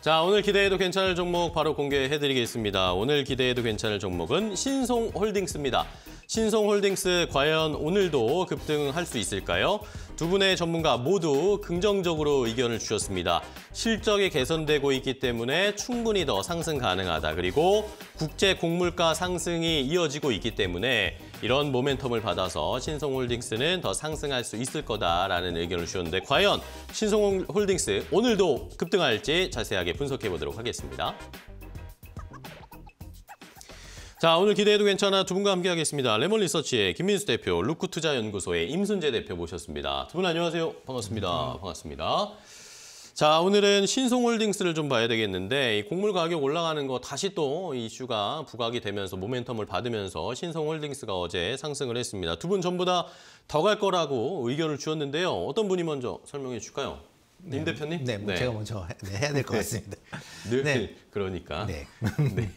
자, 오늘 기대해도 괜찮을 종목 바로 공개해드리겠습니다. 오늘 기대해도 괜찮을 종목은 신송홀딩스입니다. 신송홀딩스 과연 오늘도 급등할 수 있을까요? 두 분의 전문가 모두 긍정적으로 의견을 주셨습니다. 실적이 개선되고 있기 때문에 충분히 더 상승 가능하다. 그리고 국제 곡물가 상승이 이어지고 있기 때문에 이런 모멘텀을 받아서 신성홀딩스는 더 상승할 수 있을 거다라는 의견을 주셨는데 과연 신성홀딩스 오늘도 급등할지 자세하게 분석해 보도록 하겠습니다. 자 오늘 기대해도 괜찮아 두 분과 함께하겠습니다. 레몬 리서치의 김민수 대표, 루크투자연구소의 임순재 대표 모셨습니다. 두 분 안녕하세요. 반갑습니다. 반갑습니다. 자, 오늘은 신송홀딩스를 좀 봐야 되겠는데 이 곡물 가격 올라가는 거 다시 또 이슈가 부각이 되면서 모멘텀을 받으면서 신송홀딩스가 어제 상승을 했습니다. 두 분 전부 다 더 갈 거라고 의견을 주었는데요. 어떤 분이 먼저 설명해 주실까요? 네. 임 대표님? 네, 뭐 네. 제가 먼저 네, 해야 될것 네. 같습니다. 네. 그러니까. 네. 네.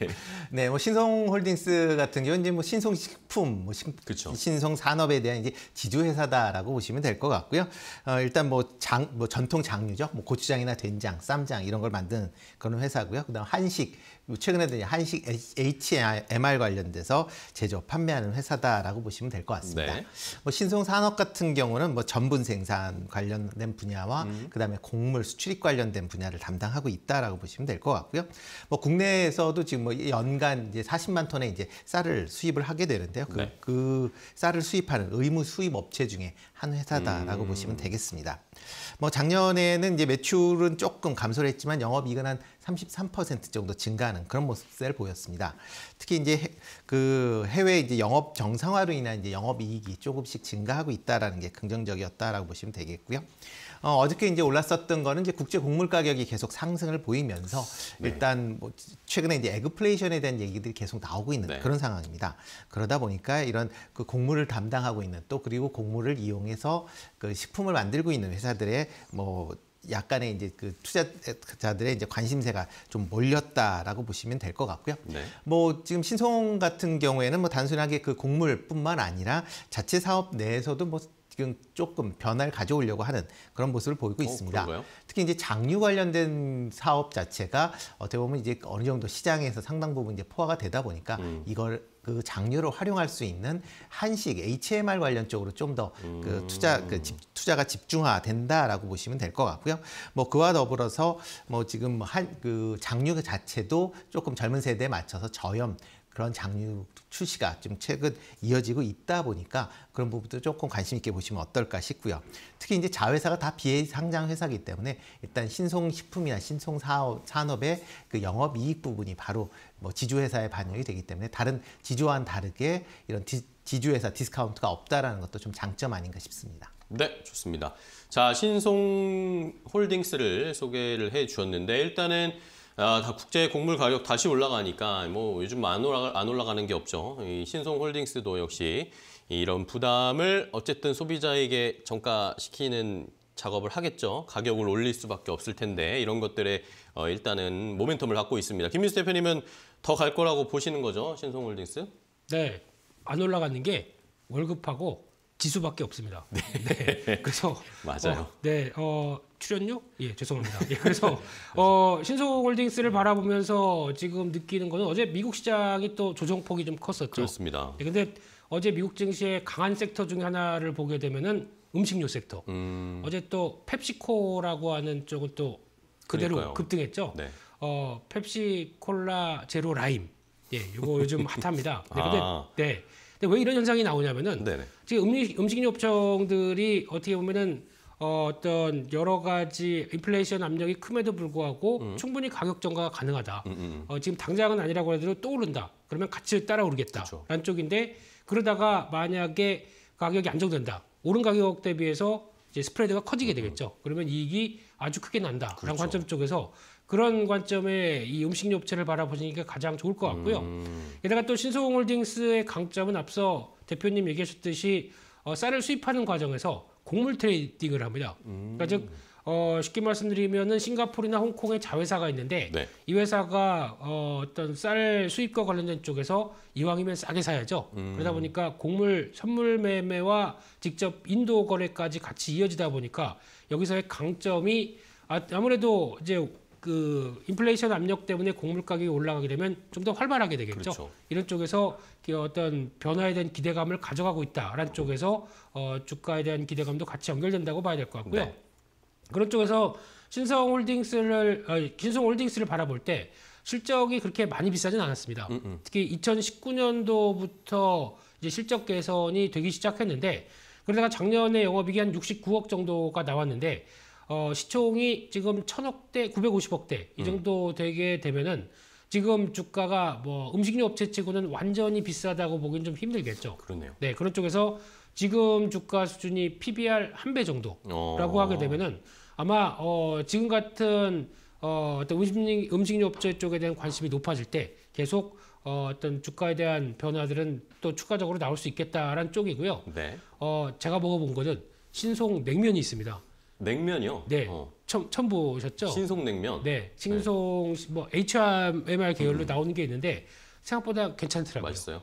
네, 뭐 신성홀딩스 같은 경우는 이제 뭐 신성식품, 뭐 신, 그쵸. 신성산업에 대한 이제 지주회사다라고 보시면 될 것 같고요. 어, 일단 뭐 장, 뭐 전통 장류죠. 뭐 고추장이나 된장, 쌈장 이런 걸 만드는 그런 회사고요. 그다음 한식, 뭐 최근에도 한식 HMR 관련돼서 제조 판매하는 회사다라고 보시면 될 것 같습니다. 네. 뭐 신성산업 같은 경우는 뭐 전분 생산 관련된 분야와 음. 그다음에 곡물 수출입 관련된 분야를 담당하고 있다라고 보시면 될 것 같고요. 뭐 국내에서도 지금 뭐 연간 이제 40만 톤의 이제 쌀을 수입을 하게 되는데요. 그, 네. 그 쌀을 수입하는 의무 수입 업체 중에 한 회사다라고 음. 보시면 되겠습니다. 뭐 작년에는 이제 매출은 조금 감소를 했지만 영업이익은 한33% 정도 증가하는 그런 모습을 보였습니다. 특히 이제 그 해외 이제 영업 정상화로 인한 이제 영업 이익이 조금씩 증가하고 있다라는 게 긍정적이었다라고 보시면 되겠고요. 어, 어저께 이제 올랐었던 거는 이제 국제 곡물 가격이 계속 상승을 보이면서 네. 일단 뭐 최근에 이제 에그플레이션에 대한 얘기들이 계속 나오고 있는 네. 그런 상황입니다. 그러다 보니까 이런 그 곡물을 담당하고 있는 또 그리고 곡물을 이용해서 그 식품을 만들고 있는 회사들의 뭐 약간의 이제 그 투자자들의 이제 관심세가 좀 몰렸다라고 보시면 될 것 같고요. 네. 뭐 지금 신송 같은 경우에는 뭐 단순하게 그 곡물뿐만 아니라 자체 사업 내에서도 뭐 지금 조금 변화를 가져오려고 하는 그런 모습을 보이고 어, 있습니다. 그런가요? 특히 이제 장류 관련된 사업 자체가 어떻게 보면 이제 어느 정도 시장에서 상당 부분 이제 포화가 되다 보니까 음. 이걸 그 장류로 활용할 수 있는 한식 HMR 관련 쪽으로 좀 더그 음. 투자 그 집, 투자가 집중화된다라고 보시면 될 것 같고요. 뭐 그와 더불어서 뭐 지금 한 그 장류 자체도 조금 젊은 세대에 맞춰서 저염 그런 장류 출시가 좀 최근 이어지고 있다 보니까 그런 부분도 조금 관심 있게 보시면 어떨까 싶고요. 특히 이제 자회사가 다 비상장 회사이기 때문에 일단 신송식품이나 신송산업의 그 영업이익 부분이 바로 뭐 지주회사에 반영이 되기 때문에 다른 지주와는 다르게 이런 디, 지주회사 디스카운트가 없다라는 것도 좀 장점 아닌가 싶습니다. 네, 좋습니다. 자, 신송 홀딩스를 소개를 해 주셨는데 일단은 아, 다 국제 곡물 가격 다시 올라가니까 뭐 요즘 안, 올라가, 안 올라가는 게 없죠. 이 신송홀딩스도 역시 이런 부담을 어쨌든 소비자에게 정가시키는 작업을 하겠죠. 가격을 올릴 수밖에 없을 텐데 이런 것들에 어, 일단은 모멘텀을 갖고 있습니다. 김민수 대표님은 더 갈 거라고 보시는 거죠, 신송홀딩스? 네, 안 올라가는 게 월급하고 지수밖에 없습니다. 네. 네. 그래서 맞아요. 어, 네, 어, 출연료? 예, 죄송합니다. 예, 그래서 어, 신소홀딩스를 네. 바라보면서 지금 느끼는 거는 어제 미국 시장이 또 조정폭이 좀 컸었죠. 그렇습니다. 네, 근데 어제 미국 증시의 강한 섹터 중에 하나를 보게 되면은 음식료 섹터. 음... 어제 또 펩시코라고 하는 쪽은 또 그대로 그러니까요. 급등했죠. 네. 어, 펩시콜라 제로 라임. 예, 이거 요즘 핫합니다. 네, 아. 근데 아... 네. 근데 왜 이런 현상이 나오냐면은 네네. 지금 음식, 음식인 업종들이 어떻게 보면은 어, 어떤 여러 가지 인플레이션 압력이 큼에도 불구하고 음. 충분히 가격 정가가 가능하다. 음, 음, 음. 어, 지금 당장은 아니라고 해도 또 오른다. 그러면 같이 따라오르겠다. 그쵸. 라는 쪽인데 그러다가 만약에 가격이 안정된다. 오른 가격 대비해서 이제 스프레드가 커지게 되겠죠. 그러면 이익이 아주 크게 난다라는 그렇죠. 관점 쪽에서 그런 관점에 이 음식료 업체를 바라보시는 게 가장 좋을 것 같고요. 음. 게다가 또 신성홀딩스의 강점은 앞서 대표님 얘기하셨듯이 어, 쌀을 수입하는 과정에서 곡물 트레이딩을 합니다. 음. 그러니까 즉 어, 쉽게 말씀드리면은 싱가포르나 홍콩에 자회사가 있는데 네. 이 회사가 어, 어떤 쌀 수입과 관련된 쪽에서 이왕이면 싸게 사야죠. 음. 그러다 보니까 곡물 선물 매매와 직접 인도 거래까지 같이 이어지다 보니까 여기서의 강점이 아, 아무래도 이제 그 인플레이션 압력 때문에 곡물 가격이 올라가게 되면 좀 더 활발하게 되겠죠. 그렇죠. 이런 쪽에서 그 어떤 변화에 대한 기대감을 가져가고 있다라는 쪽에서 어, 주가에 대한 기대감도 같이 연결된다고 봐야 될 것 같고요. 네. 그런 쪽에서 신성홀딩스를 어, 신성홀딩스를 바라볼 때 실적이 그렇게 많이 비싸진 않았습니다. 음, 음. 특히 2019년도부터 이제 실적 개선이 되기 시작했는데 그러다가 작년에 영업이익이 한 69억 정도가 나왔는데 어, 시총이 지금 천억대, 구백오십억대이 음. 정도 되게 되면은 지금 주가가 뭐 음식료 업체치고는 완전히 비싸다고 보기는 좀 힘들겠죠. 그러네요. 네, 그런 쪽에서 지금 주가 수준이 PBR 한 배 정도라고 어... 하게 되면은 아마 어, 지금 같은 어, 어떤 음식, 음식료 업체 쪽에 대한 관심이 높아질 때 계속 어, 어떤 주가에 대한 변화들은 또 추가적으로 나올 수 있겠다라는 쪽이고요. 네. 어, 제가 먹어본 거는 신송 냉면이 있습니다. 냉면이요? 네. 어. 처음, 처음 보셨죠? 신속냉면 네. 네. 신속 네. 뭐 HMR 계열로 음. 나오는 게 있는데 생각보다 괜찮더라고요. 맛있어요?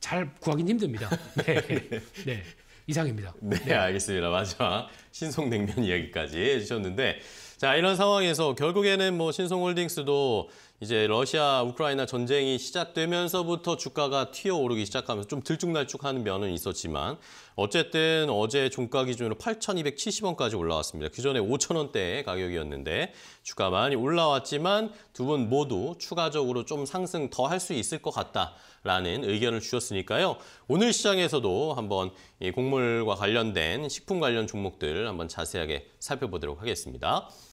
잘구하기는 힘듭니다. 네. 네. 네. 이상입니다. 네, 네, 알겠습니다. 마지막 신속냉면 이야기까지 해주셨는데 자 이런 상황에서 결국에는 뭐신속홀딩스도 이제 러시아 우크라이나 전쟁이 시작되면서부터 주가가 튀어오르기 시작하면서 좀 들쭉날쭉하는 면은 있었지만 어쨌든 어제 종가 기준으로 8,270원까지 올라왔습니다. 그 전에 5,000원대의 가격이었는데 주가 많이 올라왔지만 두 분 모두 추가적으로 좀 상승 더 할 수 있을 것 같다라는 의견을 주셨으니까요. 오늘 시장에서도 한번 이 곡물과 관련된 식품 관련 종목들 한번 자세하게 살펴보도록 하겠습니다.